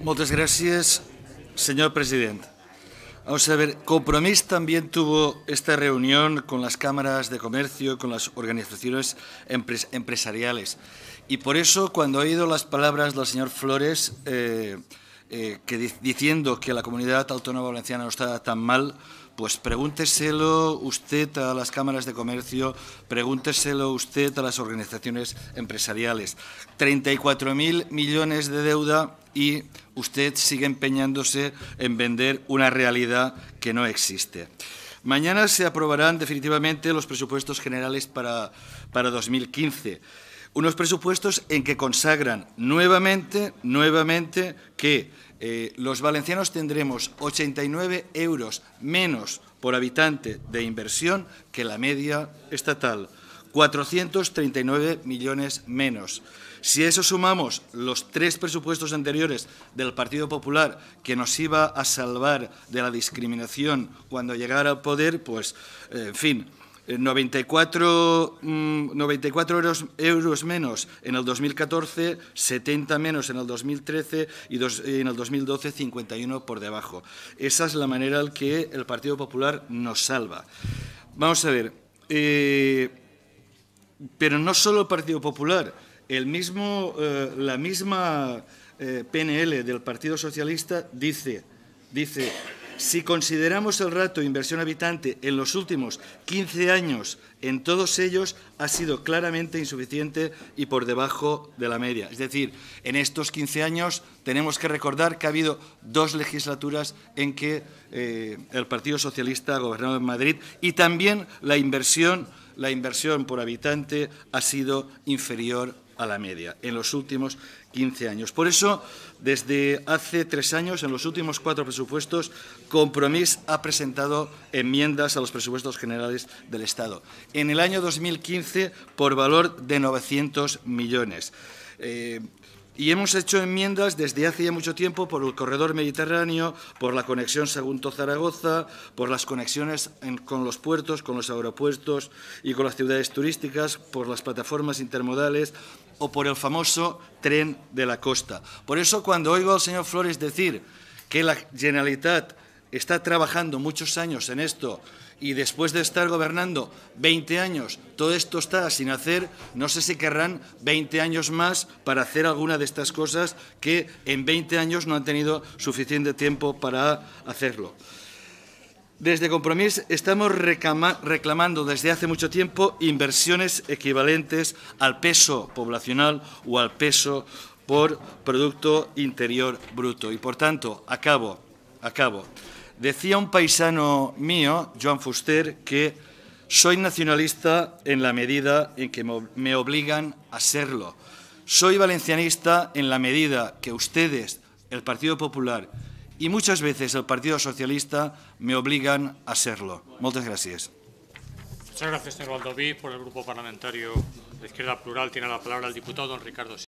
Muchas gracias, señor presidente. Vamos a ver, Compromís también tuvo esta reunión con las cámaras de comercio, con las organizaciones empresariales. Y por eso, cuando he oído las palabras del señor Flores, eh, eh, que diciendo que la comunidad autónoma valenciana no está tan mal, pues pregúnteselo usted a las cámaras de comercio, pregúnteselo usted a las organizaciones empresariales. 34.000 millones de deuda y usted sigue empeñándose en vender una realidad que no existe. Mañana se aprobarán definitivamente los presupuestos generales para, para 2015. Unos presupuestos en que consagran nuevamente, nuevamente, que eh, los valencianos tendremos 89 euros menos por habitante de inversión que la media estatal, 439 millones menos. Si eso sumamos los tres presupuestos anteriores del Partido Popular que nos iba a salvar de la discriminación cuando llegara al poder, pues, en fin, 94, eh, 94 mm, euros, menos en el 2014, 70 menos en el 2013 y en el 2012 51 por debajo. Esa es la manera en que el Partido Popular nos salva. Vamos a ver, eh, pero no solo el Partido Popular, el mismo, eh, la misma PNL del Partido Socialista dice, dice si consideramos el rato de inversión habitante en los últimos 15 años, en todos ellos ha sido claramente insuficiente y por debajo de la media. Es decir, en estos 15 años tenemos que recordar que ha habido dos legislaturas en que eh, el Partido Socialista ha gobernado en Madrid y también la inversión, la inversión por habitante ha sido inferior a la media en los últimos 15 años. Por eso, desde hace tres años, en los últimos cuatro presupuestos, Compromís ha presentado enmiendas a los presupuestos generales del Estado. En el año 2015, por valor de 900 millones. Eh, y hemos hecho enmiendas desde hace ya mucho tiempo por el corredor mediterráneo, por la conexión Sagunto-Zaragoza, por las conexiones con los puertos, con los aeropuertos y con las ciudades turísticas, por las plataformas intermodales o por el famoso tren de la costa. Por eso cuando oigo al señor Flores decir que la Generalitat está trabajando muchos años en esto y después de estar gobernando 20 años, todo esto está sin hacer, no sé si querrán 20 años más para hacer alguna de estas cosas que en 20 años no han tenido suficiente tiempo para hacerlo. Desde Compromís estamos reclamando desde hace mucho tiempo inversiones equivalentes al peso poblacional o al peso por Producto Interior Bruto. Y por tanto, acabo, acabo. Decía un paisano mío, Joan Fuster, que soy nacionalista en la medida en que me obligan a serlo. Soy valencianista en la medida que ustedes, el Partido Popular y muchas veces el Partido Socialista, me obligan a serlo. Muchas gracias. Muchas gracias, señor Valdoví. Por el Grupo Parlamentario de Izquierda Plural tiene la palabra el diputado don Ricardo